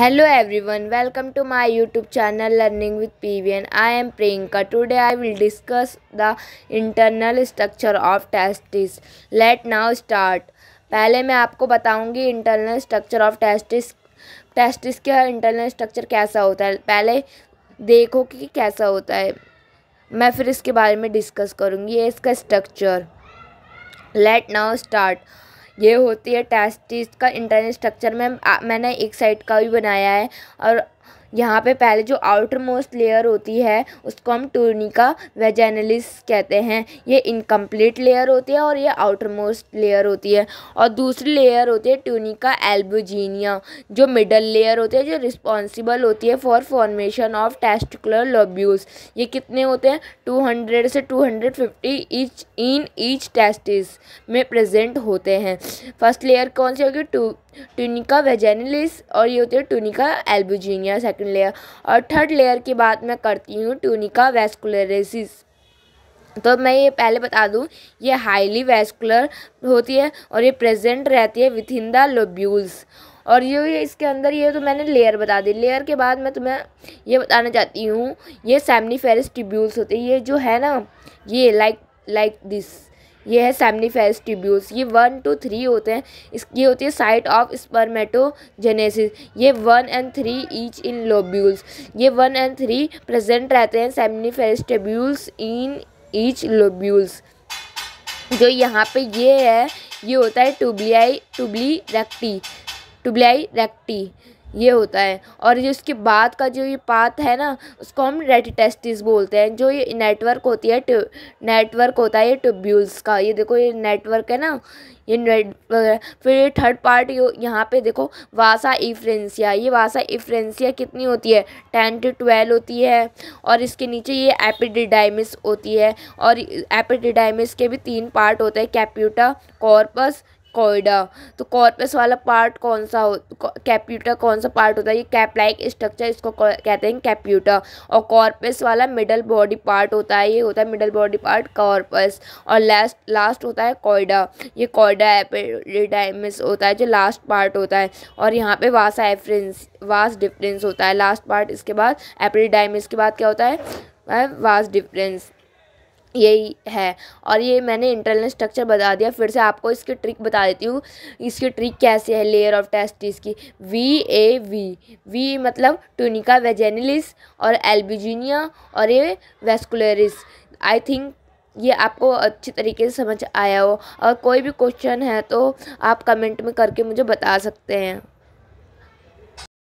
hello everyone welcome to my YouTube channel learning with P V N I am Priyanka today I will discuss the internal structure of testis let now start पहले मैं आपको बताऊंगी internal structure of testis testis का internal structure कैसा होता है पहले देखो कि कैसा होता है मैं फिर इसके बारे में डिस्कस करूँगी इसका स्ट्रक्चर लेट नाउ स्टार्ट ये होती है टेस्टिस का इंटरनल स्ट्रक्चर मैम मैंने एक साइड का भी बनाया है और यहाँ पे पहले जो आउटर मोस्ट लेयर होती है उसको हम टूर्निका वेजेनलिस कहते हैं ये इनकम्प्लीट लेयर होती है और ये आउटर मोस्ट लेयर होती है और दूसरी लेयर होती है टूनिका एल्बोजीनिया जो मिडल लेयर होती है जो रिस्पॉन्सिबल होती है for formation of testicular lobules ये कितने होते हैं टू हंड्रेड से two hundred fifty each in each testis में प्रजेंट होते हैं फर्स्ट लेयर कौन सी होगी टू ट्यूनिका वेजेनलिस और ये होती है ट्यूनिका एल्बुजीनिया सेकंड लेयर और थर्ड लेयर की बात मैं करती हूँ ट्यूनिका वेस्कुलरेसिस तो मैं ये पहले बता दूँ ये हाईली वेस्कुलर होती है और ये प्रेजेंट रहती है विथ इन द लोब्यूल्स और ये इसके अंदर ये तो मैंने लेयर बता दी लेयर के बाद मैं तुम्हें ये बताना चाहती हूँ ये सैमनी फेरिस ट्यूब्यूल्स होते हैं ये जो है ना ये लाइक लाइक दिस ये है सेमनीफेस ट्यूब्यूल्स ये वन टू थ्री होते हैं इसकी होती है साइट ऑफ स्पर्मेटोजेनेसिस ये one and three each in lobules ये वन एंड थ्री प्रेजेंट रहते हैं seminiferous tubules in each lobules जो यहाँ पे ये है ये होता है टूबलियाई टूबली रेक्टी टूबलियाई रेक्टी ये होता है और ये उसके बाद का जो ये पात है ना उसको हम रेटिटेस्टिस बोलते हैं जो ये नेटवर्क होती है ट्यू नेटवर्क होता है ये ट्यूब्यूल्स का ये देखो ये नेटवर्क है ना ये नेटवर्क फिर ये थर्ड पार्ट यहाँ पे देखो वासा इफ्रेंसिया ये वासा इफ्रेंसिया कितनी होती है टेन टू ट्वेल्व होती है और इसके नीचे ये एपिडिडाइमिस होती है और एपिडिडाइमिस के भी तीन पार्ट होते हैं कैप्यूटा कॉर्पस कॉर्डा तो कॉर्पस वाला पार्ट कौन सा हो कैप्यूटा कौन सा पार्ट होता है ये कैप लाइक स्ट्रक्चर इसको कहते हैं कैप्यूटा और कॉर्पस वाला मिडल बॉडी पार्ट होता है ये होता है मिडल बॉडी पार्ट कॉर्पस और लास्ट लास्ट होता है कॉर्डा ये कॉर्डा एपेडाइमिस होता है जो लास्ट पार्ट होता है और यहाँ पे वासा एफरेंस वास डिफरेंस होता है लास्ट पार्ट इसके बाद एपेडाइमिस के बाद क्या होता है वास डिफरेंस यही है और ये मैंने इंटरनल स्ट्रक्चर बता दिया फिर से आपको इसकी ट्रिक बता देती हूँ इसकी ट्रिक कैसे है लेयर ऑफ टेस्टिस की वी ए वी वी मतलब टूनिका वेजेनिलिस और एल्बिजीनिया और ये वेस्कुलरिस आई थिंक ये आपको अच्छी तरीके से समझ आया हो और कोई भी क्वेश्चन है तो आप कमेंट में करके मुझे बता सकते हैं